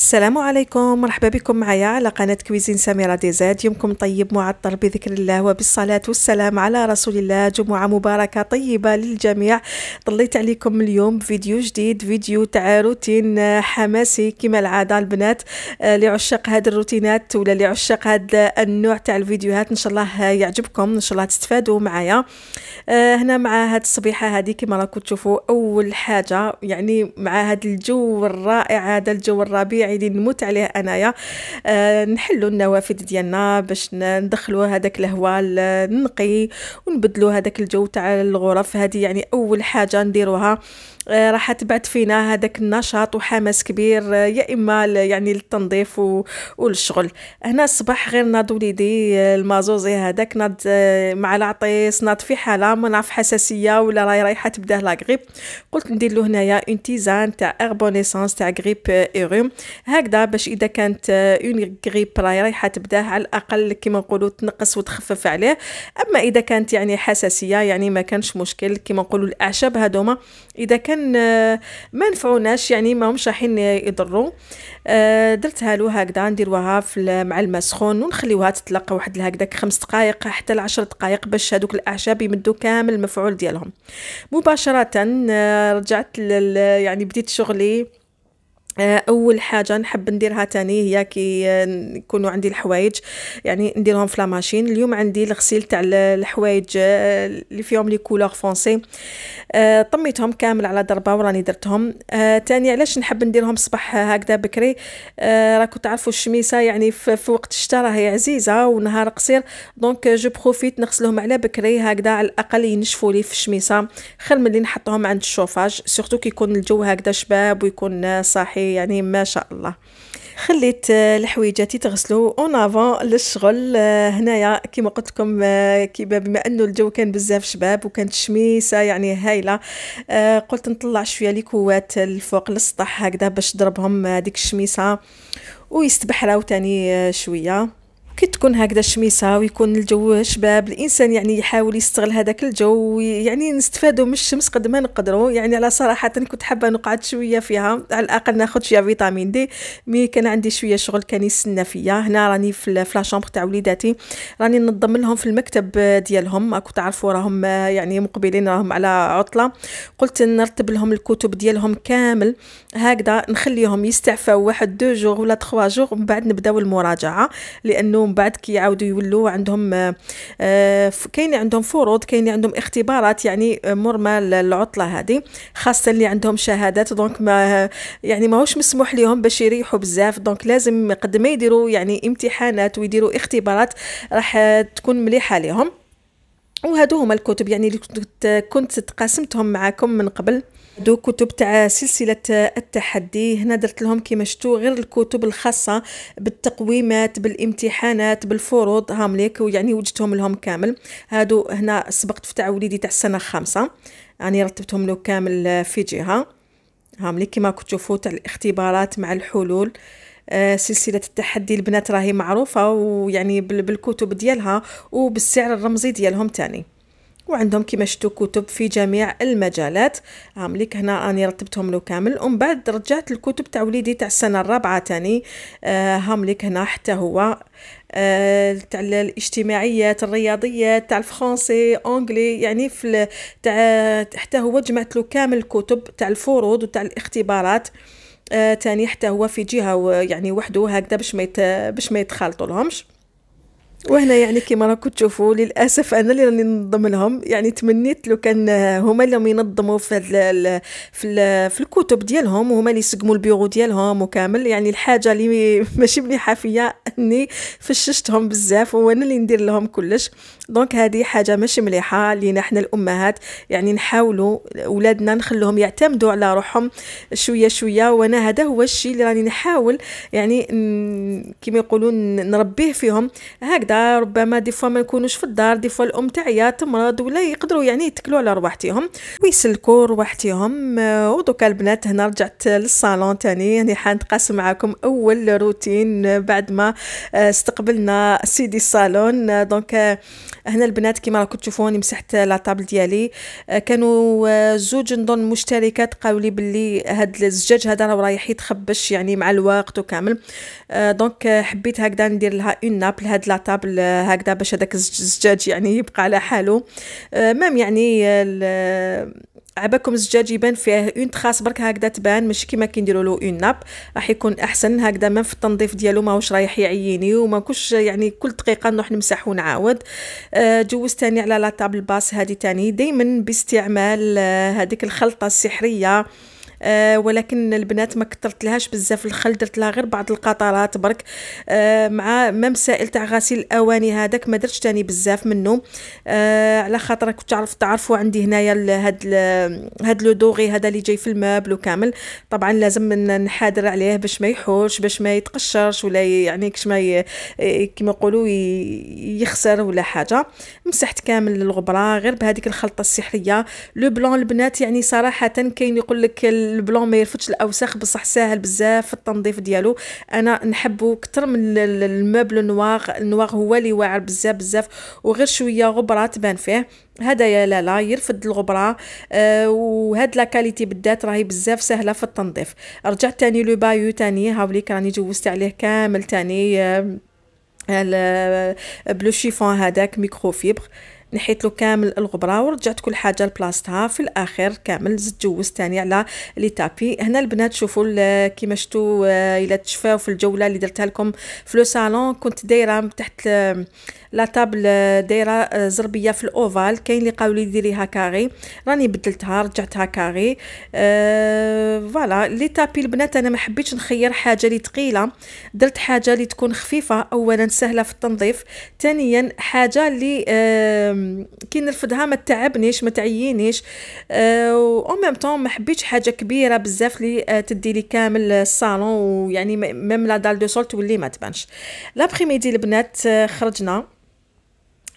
السلام عليكم مرحبا بكم معايا على قناة كويزين سميرة ديزاد يومكم طيب معطر بذكر الله وبالصلاة والسلام على رسول الله جمعة مباركة طيبة للجميع طليت عليكم اليوم بفيديو جديد فيديو تاع روتين حماسي كما العادة البنات آه، لعشاق هاد الروتينات ولا لعشاق هاد النوع تاع الفيديوهات ان شاء الله يعجبكم ان شاء الله تستفادوا معايا آه، هنا مع هاد الصبيحة هادي كما راكم تشوفوا اول حاجة يعني مع هاد الجو الرائع هذا الجو الربيع اللي نموت عليه انايا أه نحلوا النوافذ ديالنا باش ندخلوا هذاك الهواء النقي آه، ونبدلوا هذاك الجو تاع الغرف هذه يعني اول حاجه نديروها آه، راح تبعت فينا هذاك النشاط وحماس كبير آه، يا اما يعني للتنظيف والشغل هنا الصباح غير ناض وليدي آه، المازوزي هذاك ناض مع العطيس ناض في حاله ما نعرف حساسيه ولا راهي رايحه تبداه غريب قلت ندير له هنايا اون تيزان تاع اربونيسونس تاع غريب ايروم هكذا باش اذا كانت اون غريب راهي رايحه تبداه على الاقل كيما نقولوا تنقص وتخفف عليه اما اذا كانت يعني حساسيه يعني ما كانش مشكل كيما نقولوا الاعشاب هذوما اذا كان آه، ما نفعوناش يعني ما همش رايحين يضروا آه، درتها له هكذا نديروها في مع الماء سخون ونخليوها تتلقى واحد هكذاك خمس دقائق حتى لعشر دقائق باش هذوك الاعشاب يمدوا كامل المفعول ديالهم مباشره آه، رجعت يعني بديت شغلي آه، اول حاجه نحب نديرها تاني هي كي يكونوا آه، عندي الحوايج يعني نديرهم في ماشين اليوم عندي الغسيل تاع الحوايج آه، اللي فيهم لي كولور فونسي طميتهم كامل على ضربه وراني درتهم تاني علاش نحب نديرهم صباح هكذا بكري راكو تعرفوا الشميسه يعني في وقت الشتاء راهي عزيزه ونهار قصير دونك جو بروفيت نغسلهم على بكري هكذا على الاقل ينشفوا لي في الشميسه خير من اللي نحطهم عند الشوفاج سورتو كي يكون الجو هكذا شباب ويكون صاحي يعني ما شاء الله خليت الحويجاتي آه، تغسلوا اون افون للشغل آه، هنايا كيما قلت لكم آه، كيما بما انه الجو كان بزاف شباب وكانت شميسه يعني هايله قلت نطلع شويه ليكوات الفوق للسطح هكذا باش ضربهم هذيك الشميسه ويستبحروا تاني شويه كي تكون هكذا الشميسه ويكون الجو شباب الانسان يعني يحاول يستغل هذاك الجو يعني نستفادوا من الشمس قد ما نقدروا يعني على صراحه كنت حابه نقعد شويه فيها على الاقل ناخذ شويه فيتامين دي مي كان عندي شويه شغل كان يستنى فيا هنا راني في لاشامبر تاع وليداتي راني ننظم لهم في المكتب ديالهم كنت تعرفوا راهم يعني مقبلين راهم على عطله قلت نرتب لهم الكتب ديالهم كامل هكذا نخليهم يستعفوا واحد دو جوغ ولا تخوا جوغ ومن بعد نبداو المراجعه لانه ومن بعد كيعاودوا يولوا عندهم آه، آه، كاين عندهم فروض كاين عندهم اختبارات يعني آه، مر ما العطله هذه خاصه اللي عندهم شهادات دونك ما يعني ماهوش مسموح لهم باش يريحوا بزاف دونك لازم قد ما يديروا يعني امتحانات ويديروا اختبارات راح تكون مليحه لهم وهادو هما الكتب يعني اللي كنت تقاسمتهم معاكم من قبل دو كتب تاع سلسله التحدي هنا درت لهم كيما شفتوا غير الكتب الخاصه بالتقويمات بالامتحانات بالفروض هامليك ويعني وجدتهم لهم كامل هادو هنا سبقت في وليدي تاع السنه الخامسه يعني رتبتهم له كامل في جهه هامليك كيما كنت تشوفو تاع الاختبارات مع الحلول آه، سلسلة التحدي البنات راهي معروفة ويعني بالكتب ديالها وبالسعر الرمزي ديالهم تاني وعندهم كما شفتوا كتب في جميع المجالات عاملك هنا اني رتبتهم له كامل ومن بعد رجعت الكتب تاع وليدي تاع السنه الرابعه تاني آه، هامليك هنا حتى هو آه، تاع الاجتماعيات الرياضيات تاع الفرنسي اونغلي يعني في تاع حتى هو جمعت له كامل الكتب تاع الفروض وتاع الاختبارات آه تاني حتى هو في جهه يعني وحده هكذا باش ما باش ما يتخالطوا لهمش وهنا يعني كما راكم تشوفوا للاسف انا اللي راني ننظم لهم يعني تمنيت لو كان هما اللي ينظموا في الـ في الـ في الكتب ديالهم وهما اللي يسقموا البيرو ديالهم وكامل يعني الحاجه اللي ماشي مليحه فيا اني فششتهم بزاف وانا اللي ندير لهم كلش دونك هذه حاجه ماشي مليحه لينا حنا الامهات يعني نحاولوا اولادنا نخلوهم يعتمدوا على روحهم شويه شويه وانا هذا هو الشيء اللي راني نحاول يعني كما يقولون نربيه فيهم هكذا ربما دي فوا ما يكونوش في الدار دي فوا الام تاعيا تمرض ولا يقدروا يعني يتكلوا على رواحتهم ويسلكوا رواحتهم ودوكا البنات هنا رجعت للصالون تاني يعني حنتقاسم معاكم اول روتين بعد ما آه، استقبلنا سيدي الصالون دونك هنا البنات كما راكم تشوفوني مسحت لاطابل ديالي آه، كانوا آه، زوج نظن مشتركات قالوا لي باللي هاد الزجاج هذا راه رايح يتخبش يعني مع الوقت وكامل آه، دونك حبيت هكذا ندير لها اون ناب لهاد لاطابل هكذا باش هذاك الزجاج يعني يبقى على حاله مام يعني عباكم الزجاج يبان فيه اون تراس برك هكذا تبان ماشي كيما كنديروا له اون ناب راح يكون احسن هكذا ما في التنظيف ديالو ماهوش رايح يعيني وما كنش يعني كل دقيقه نروح نمسح ونعاود آه، جوز تاني على لا طابل باس هذه تاني دائما باستعمال آه، هذيك الخلطه السحريه آه، ولكن البنات ما كثرت لهاش بزاف الخل درت لها غير بعض القطرات برك آه، مع ما مسائل تاع غسيل الاواني هذاك ما درتش تاني بزاف منه آه، على خاطر كنت تعرف تعرفوا عندي هنايا هاد هاد لو دوغي هذا اللي جاي في المابل وكامل طبعا لازم نحادر عليه باش ما يحوش باش ما يتقشرش ولا يعني كش ما كيما يقولوا يخسر ولا حاجه مسحت كامل الغبره غير بهذيك الخلطه السحريه لو بلون البنات يعني صراحه كاين يقول لك البلون ما يرفدش الاوساخ بصح ساهل بزاف في التنظيف ديالو انا نحبه كتر من الموبل نواغ النواغ هو اللي واعر بزاف بزاف وغير شويه غبره تبان فيه هذا يا لالا يرفد الغبره آه وهاد لا كاليتي بالذات راهي بزاف سهله في التنظيف رجعت تاني لو بايو تاني هاوليك راني جوزت عليه كامل تاني آه بلو شيفون هذاك ميكرو فيبر نحيت له كامل الغبره ورجعت كل حاجه لبلاصتها في الاخير كامل زدت جوزت ثاني على لي تابي هنا البنات شوفوا كيما شفتوا آه، الا تشفاو في الجوله اللي درتها لكم في لو صالون كنت دايره تحت لا طابل آه، دايره آه، زربيه في الاوفال كاين اللي قالوا لي ديريها كاري راني بدلتها رجعتها كاري أه فوالا لي تابي البنات انا ما حبيتش نخير حاجه اللي ثقيله درت حاجه اللي تكون خفيفه اولا سهله في التنظيف ثانيا حاجه اللي أه كي نرفضها ما تعبنيش ما تعيينيش او ميم طون ما حبيتش حاجه كبيره بزاف اللي أه، تدي لي كامل الصالون ويعني ميم لا دال دو سول تولي ما تبانش لابريميدي البنات أه، خرجنا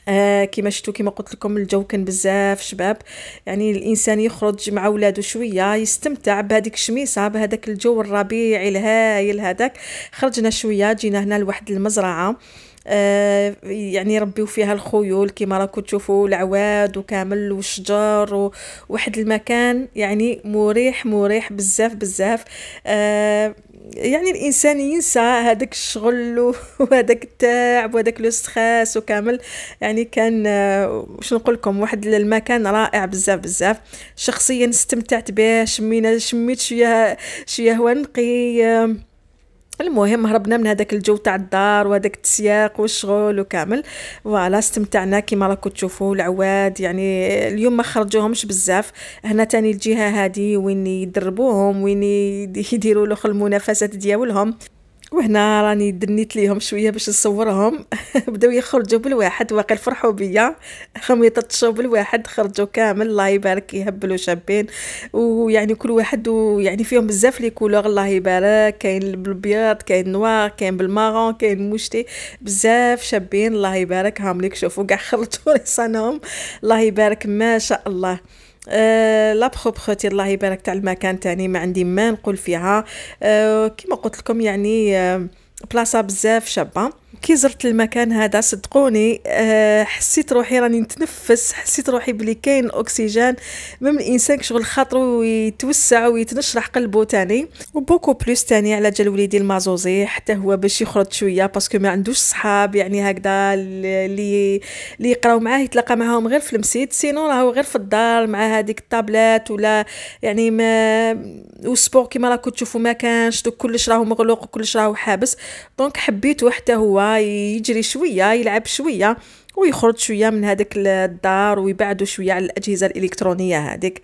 آه كما شفتوا كما قلت لكم الجو كان بزاف شباب يعني الانسان يخرج مع ولادو شويه يستمتع بهذيك الشميسه بهذاك الجو الربيعي الهايل هذاك خرجنا شويه جينا هنا لواحد المزرعه آه، يعني يربيو فيها الخيول كما راكم تشوفوا العواد وكامل والشجار وواحد المكان يعني مريح مريح بزاف بزاف آه، يعني الانسان ينسى هذاك الشغل وهذاك التعب وهذاك لو ستريس وكامل يعني كان آه، واش نقول لكم واحد المكان رائع بزاف بزاف شخصيا استمتعت به شمينا شميت شويه شويه هوا نقي المهم هربنا من هذاك الجو تاع الدار وهذاك التسياق والشغل وكامل فوالا استمتعنا كيما راكم تشوفوا العواد يعني اليوم ما خرجوهمش بزاف هنا تاني الجهه هذه وين يدربوهم وين يديروا لهم المنافسات ديالهم وهنا راني دنيت ليهم شويه باش نصورهم بداو يخرجوا بالواحد واقيل فرحوا بيا خميطه بالواحد خرجوا كامل الله يبارك يهبلوا شابين ويعني كل واحد ويعني فيهم بزاف لي كولور الله يبارك كاين بالبيض كاين نوار كاين بالمارون كاين موشتي بزاف شابين الله يبارك ليك شوفوا كاع خرجوا رصانهم الله يبارك ما شاء الله آه لا بروبرتي الله يبارك تاع المكان تاني ما عندي ما نقول فيها آه كما قلت لكم يعني آه، بلاصه بزاف شابه كي زرت المكان هذا صدقوني آه، حسيت روحي راني نتنفس حسيت روحي بلي كاين اكسجين ميم الانسان شغل خاطرو يتوسع ويتنشرح قلبه تاني وبوكو بلوس تاني على جال وليدي المازوزي حتى هو باش يخرج شويه باسكو ما عندوش صحاب يعني هكذا اللي اللي يقراو معاه يتلاقى معاهم غير في المسيد سينو راهو غير في الدار مع هذيك الطابلات ولا يعني ما والسبور كيما راكو تشوفوا ما كانش دوك كلش راهو مغلوق وكلش راهو حابس دونك حبيتو حتى هو يجري شويه يلعب شويه ويخرج شويه من هذاك الدار ويبعدوا شويه على الاجهزه الالكترونيه هذيك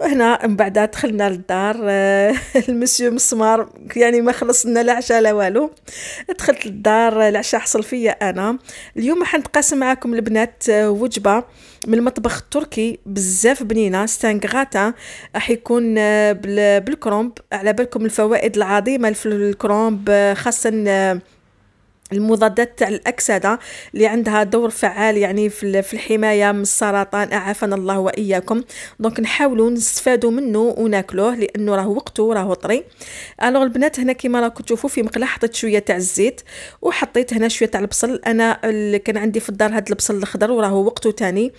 وهنا من بعد دخلنا للدار آه، المسيو مسمار يعني ما خلصنا لا عشاء لا والو دخلت للدار العشاء حصل فيا انا اليوم حنتقاسم معكم البنات آه، وجبه من المطبخ التركي بزاف بنينه ستانغ غاتا راح يكون آه، بالكرومب على بالكم الفوائد العظيمه في الكرومب خاصه المضادات تاع الأكسدة اللي عندها دور فعال يعني في الحماية من السرطان أعافنا الله وإياكم دونك نحاولوا نستفادوا منه وناكلوه لأنه راه وقته راه طري ألوغ البنات هنا كيما راكم تشوفوا في مقلة حطيت شوية تاع الزيت وحطيت هنا شوية تاع البصل أنا اللي كان عندي في الدار هذا البصل الخضر وراه وقته تاني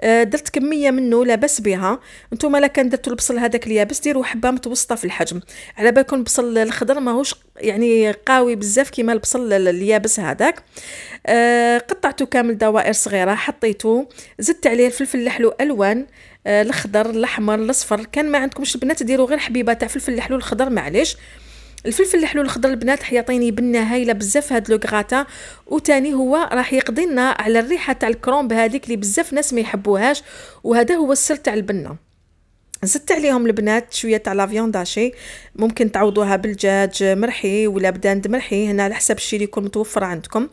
آه، درت كميه منه لاباس بها نتوما لا كان درتو البصل هذاك اليابس ديروا حبه متوسطه في الحجم على بالكم البصل الخضر ماهوش يعني قوي بزاف كيما البصل اليابس هذاك آه قطعته كامل دوائر صغيره حطيته زدت عليه الفلفل الحلو الوان آه الاخضر الاحمر الاصفر كان ما عندكمش البنات ديروا غير حبيبه تاع فلفل الحلو الخضر معليش الفلفل الحلو الخضر البنات راح يعطيني بنه هايله بزاف هاد لو غراتان وتاني هو راح يقضي على الريحه تاع الكرومب هذيك اللي بزاف ناس ما يحبوهاش وهذا هو السر تاع البنه زدت عليهم البنات شويه تاع لافيون داشي ممكن تعوضوها بالجاج مرحي ولا بداند مرحي هنا على حسب الشيء اللي يكون متوفر عندكم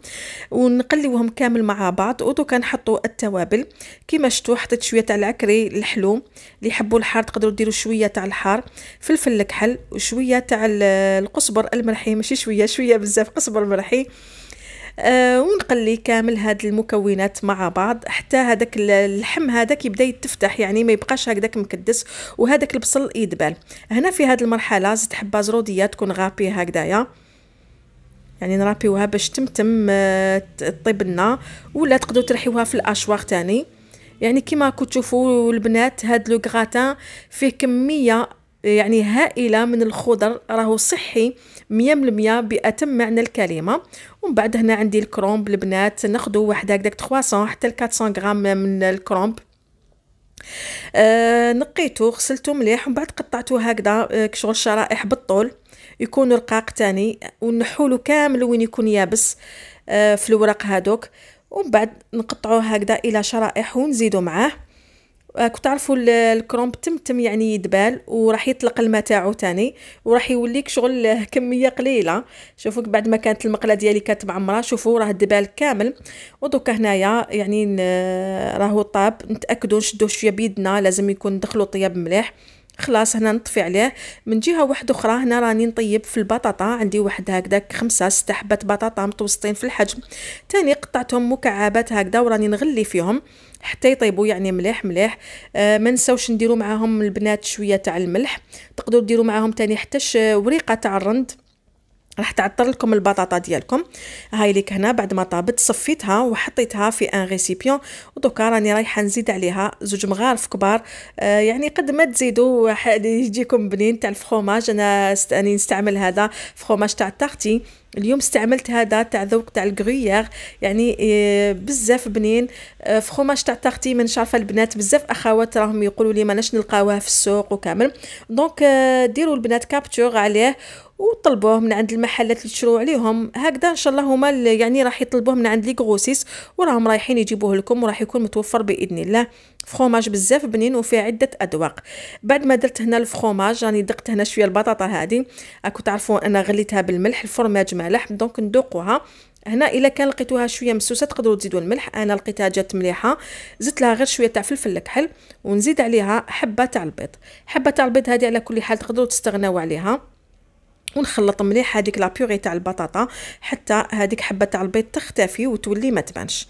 ونقليوهم كامل مع بعض ودوكا نحطوا التوابل كيما شتو حطيت شويه تاع العكري الحلو اللي يحبوا الحار تقدروا ديروا شويه تاع الحار فلفل الكحل وشويه تاع القصبر المرحي ماشي شويه شويه بزاف قصبر مرحي آه، ونقلي كامل هاد المكونات مع بعض حتى هذاك اللحم هذاك يبدا يتفتح يعني ما يبقاش هكذاك مكدس وهذاك البصل يدبل هنا في هاد المرحله زدت حبه زروديه تكون غابيه هكذايا يعني نرابيوها باش تمتم آه، تطيب لنا ولا تقدروا ترحيوها في الاشواغ تاني يعني كما راكم تشوفوا البنات هاد لو غراتان فيه كميه يعني هائله من الخضر راهو صحي 100% باتم معنى الكلمه ومن بعد هنا عندي الكرومب البنات ناخذوا واحد هكذاك 300 حتى ل 400 غرام من الكرومب آه نقيته غسلته مليح ومن بعد قطعته هكذا آه، كشغل شرائح بالطول يكون رقاق تاني ونحولو كامل وين يكون يابس آه في الوراق هادوك ومن بعد نقطعوه هكذا الى شرائح ونزيدو معاه آه، كنت تعرفوا الكرومب تم تم يعني يدبال وراح يطلق الماء تاعو تاني وراح يوليك شغل كميه قليله شوفوك بعد ما كانت المقله ديالي كانت معمره شوفوا راه الدبال كامل ودوكا هنايا يعني راهو طاب نتاكدوا نشدوه شويه بيدنا لازم يكون دخلو طياب مليح خلاص هنا نطفي عليه من جهه واحده اخرى هنا راني نطيب في البطاطا عندي واحد هكذاك خمسة ستة حبات بطاطا متوسطين في الحجم تاني قطعتهم مكعبات هكذا وراني نغلي فيهم حتى يطيبوا يعني مليح مليح آه ما نساوش نديروا معاهم البنات شويه تاع الملح تقدروا ديروا معاهم تاني حتى وريقه تاع الرند راح تعطر لكم البطاطا ديالكم هاي ليك هنا بعد ما طابت صفيتها وحطيتها في ان ريسيبيون ودوكا راني رايحه نزيد عليها زوج مغارف كبار آه يعني قد ما تزيدوا يجيكم بنين تاع الفخوماج انا راني نستعمل هذا فخوماج تاع تارتي اليوم استعملت هذا تاع ذوق تاع الكرويير يعني آه، بزاف بنين آه، فخوماج تاع تارتي من شعرفه البنات بزاف اخوات راهم يقولوا لي ماناش نلقاوها في السوق وكامل دونك آه، ديروا البنات كابتشور عليه وطلبوه من عند المحلات اللي تشرو عليهم هكذا ان شاء الله هما يعني راح يطلبوه من عند لي غروسيس وراهم رايحين يجيبوه لكم وراح يكون متوفر باذن الله فخوماج بزاف بنين وفيه عده اذواق بعد ما درت هنا الفخوماج راني يعني دقت هنا شويه البطاطا هذه راكم تعرفوا انا غليتها بالملح الفرماج مالح دونك ندوقوها هنا الا كان لقيتوها شويه مسوسه تقدروا تزيدوا الملح انا لقيتها جات مليحه زدت لها غير شويه تاع فلفل الكحل ونزيد عليها حبه تاع البيض حبه تاع البيض هذه على كل حال تقدروا تستغناو عليها ونخلط مليح هذيك لابيغي تاع البطاطا حتى هذيك حبه تاع البيض تختفي وتولي ما تبانش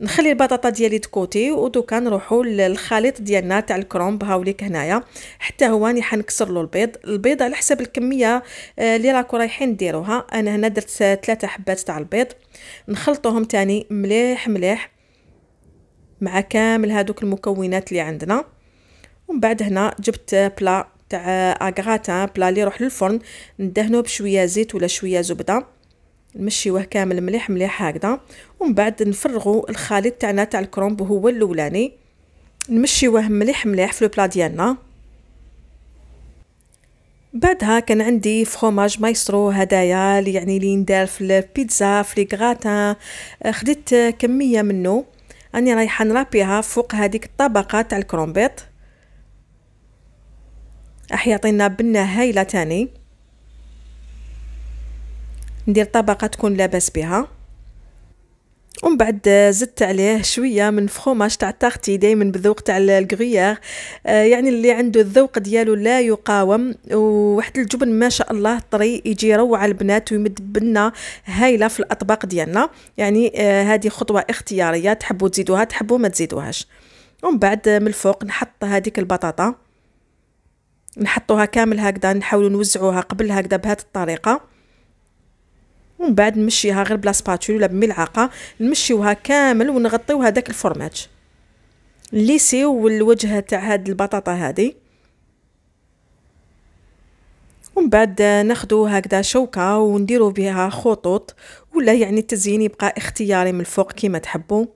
نخلي البطاطا ديالي دكوتي ودوكا نروحوا للخليط ديالنا تاع الكرومب هاوليك هنايا حتى هو راني حنكسر له البيض البيض على حسب الكميه آه، اللي راكو رايحين ديروها انا هنا درت ثلاثة حبات تاع البيض نخلطوهم تاني مليح مليح مع كامل هذوك المكونات اللي عندنا ومن بعد هنا جبت بلا تاع اغراتا بلا اللي يروح للفرن ندهنوه بشويه زيت ولا شويه زبده نمشيوه كامل مليح مليح هكذا ومن بعد نفرغوا الخليط تاعنا تاع الكرومب هو الاولاني نمشيوه مليح مليح في البلا ديالنا بعدها كان عندي فخوماج مايسترو هدايا اللي يعني اللي ندار في البيتزا في الكغاتان خديت كميه منه راني رايحه نرابيها فوق هذيك الطبقه تاع الكرومبيط راح يعطينا بنة هايلة تاني ندير طبقة تكون لاباس بها ومن بعد زدت عليه شويه من فخوماج تاع تاختي دائما بالذوق تاع الكغيير آه يعني اللي عنده الذوق ديالو لا يقاوم وواحد الجبن ما شاء الله طري يجي يروع البنات ويمد بنا هايله في الاطباق ديالنا يعني آه، هذه خطوه اختياريه تحبوا تزيدوها تحبوا ما تزيدوهاش ومن بعد من الفوق نحط هذيك البطاطا نحطوها كامل هكذا نحاولوا نوزعوها قبل هكذا بهذه الطريقه ومن بعد نمشيها غير بلا سباتول ولا بملعقه نمشيوها كامل ونغطيو هذاك الفورماج ليسيو الوجه تاع هاد البطاطا هذه ومن بعد ناخدو هكذا شوكه ونديروا بها خطوط ولا يعني التزيين يبقى اختياري من الفوق كيما تحبوا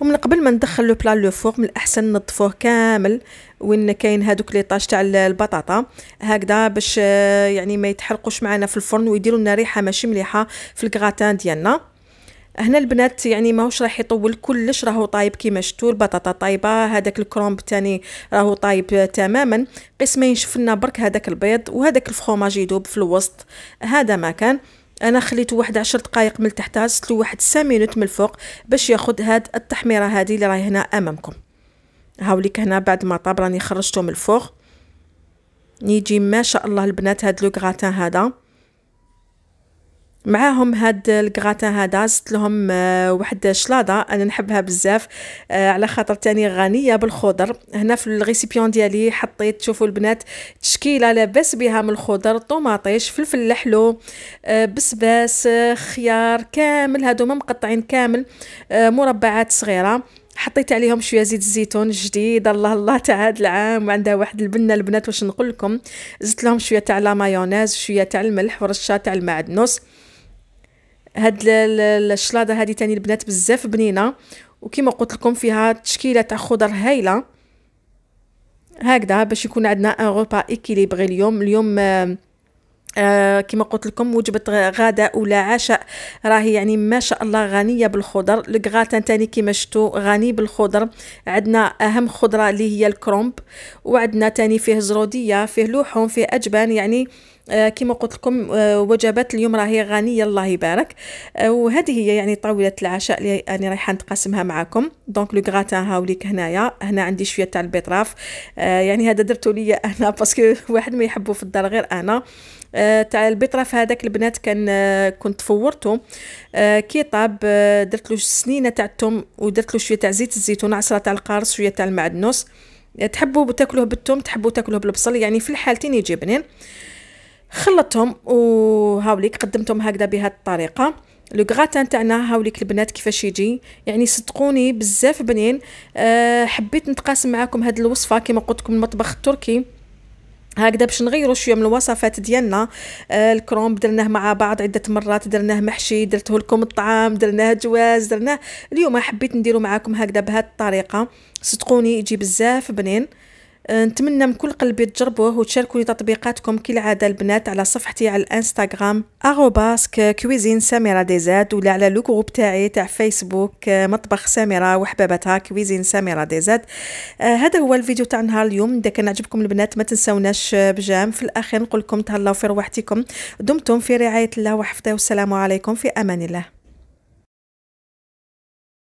ومن قبل ما ندخل لو بلان لو فور من الاحسن نظفوه كامل وين كاين هادوك لي طاج تاع البطاطا هكذا باش آه، يعني ما يتحرقوش معنا في الفرن ويديروا لنا ريحه ماشي مليحه في الكراتان ديالنا هنا البنات يعني ماهوش راح يطول كلش راهو طايب كيما شفتوا البطاطا طايبه هذاك الكرومب تاني راهو طايب تماما قسمين شفنا برك هذاك البيض وهذاك الفخوماج يدوب في الوسط هذا ما كان انا خليته واحد عشر دقائق من تحت هزتلو واحد 5 مينوت من الفوق باش ياخد هاد التحميره هادي اللي راهي هنا امامكم هاوليك هنا بعد ما طاب راني خرجته من الفوق نيجي ما شاء الله البنات هاد لو غراتان هذا معاهم هاد الكغاتان هذا زدت لهم آه، واحد الشلاضه انا نحبها بزاف آه، على خاطر تاني غنيه بالخضر هنا في الريسيبيون ديالي حطيت شوفوا البنات تشكيله لاباس بها من الخضر طوماطيش فلفل الحلو آه، بسباس خيار كامل هادوما مقطعين كامل مربعات صغيره حطيت عليهم شويه زيت الزيتون جديد الله الله تاع هذا العام وعندها واحد البنه البنات واش نقول لكم زدت لهم شويه تاع لا مايونيز شويه تاع الملح ورشه تاع المعدنوس هاد الشلاضه هادي تاني البنات بزاف بنينه وكما قلت لكم فيها تشكيله تاع خضر هايله هكذا باش يكون عندنا ان روبا ايكيليبري اليوم اليوم آه آه كما قلت لكم وجبه غداء ولا عشاء راهي يعني ما شاء الله غنيه بالخضر الكغاتان تاني كما شفتوا غني بالخضر عندنا اهم خضره اللي هي الكرومب وعندنا تاني فيه زروديه فيه لحوم فيه اجبان يعني آه آه، كما قلت لكم آه، وجبات اليوم راهي غنيه الله يبارك آه، وهذه هي يعني طاوله العشاء اللي انا رايحه نتقاسمها معكم دونك لو غراتان هاوليك هنايا هنا عندي شويه تاع البيطراف يعني هذا درتو ليا انا باسكو واحد ما يحبو في الدار غير انا تاع البيطراف هذاك البنات كان كنت فورته كي طاب درت له سنينه تاع الثوم ودرت له شويه تاع زيت الزيتون عصره تاع القارص شويه تاع المعدنوس تحبوا تاكلوه بالثوم تحبوا تاكلوه بالبصل يعني في الحالتين يجي بنين آه خلطتهم وهاوليك قدمتهم هكذا بهذه الطريقه لو غراتان تاعنا هاوليك البنات كيفاش يجي يعني صدقوني بزاف بنين أه حبيت نتقاسم معكم هاد الوصفه كما قلت لكم المطبخ التركي هكذا باش نغيروا شويه من الوصفات ديالنا آه الكرومب درناه مع بعض عده مرات درناه محشي درته لكم الطعام درناه جواز درناه اليوم حبيت نديرو معاكم هكذا بهذه الطريقه صدقوني يجي بزاف بنين أه، نتمنى من كل قلبي تجربوه وتشاركوني تطبيقاتكم كالعادة البنات على صفحتي على الانستغرام اغوباسك كويزين سميرة ديزاد ولا على لوكو تاعي تاع فيسبوك أه، مطبخ سميرة وحبابتها كويزين سميرة ديزاد آه هذا هو الفيديو تاع نهار اليوم اذا كان عجبكم البنات ما تنسوناش بجام في الاخير نقول لكم تهلاو في رواحتكم دمتم في رعاية الله وحفظه والسلام عليكم في امان الله